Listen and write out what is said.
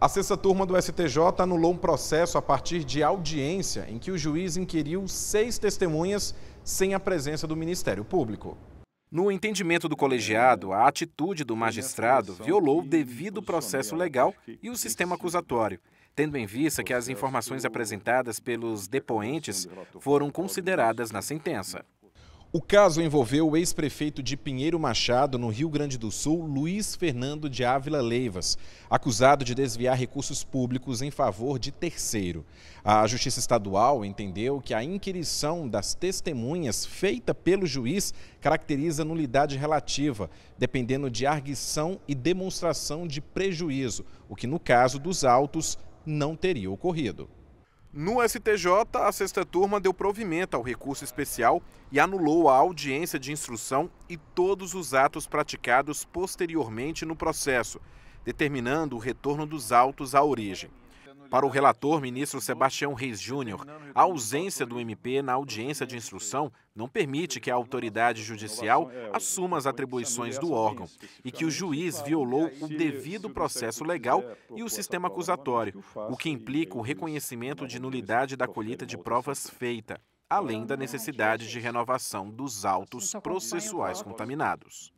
A sexta turma do STJ anulou um processo a partir de audiência em que o juiz inquiriu seis testemunhas sem a presença do Ministério Público. No entendimento do colegiado, a atitude do magistrado violou o devido processo legal e o sistema acusatório, tendo em vista que as informações apresentadas pelos depoentes foram consideradas na sentença. O caso envolveu o ex-prefeito de Pinheiro Machado, no Rio Grande do Sul, Luiz Fernando de Ávila Leivas, acusado de desviar recursos públicos em favor de terceiro. A Justiça Estadual entendeu que a inquirição das testemunhas feita pelo juiz caracteriza nulidade relativa, dependendo de arguição e demonstração de prejuízo, o que no caso dos autos não teria ocorrido. No STJ, a sexta turma deu provimento ao recurso especial e anulou a audiência de instrução e todos os atos praticados posteriormente no processo, determinando o retorno dos autos à origem. Para o relator, ministro Sebastião Reis Júnior, a ausência do MP na audiência de instrução não permite que a autoridade judicial assuma as atribuições do órgão e que o juiz violou o devido processo legal e o sistema acusatório, o que implica o reconhecimento de nulidade da colheita de provas feita, além da necessidade de renovação dos autos processuais contaminados.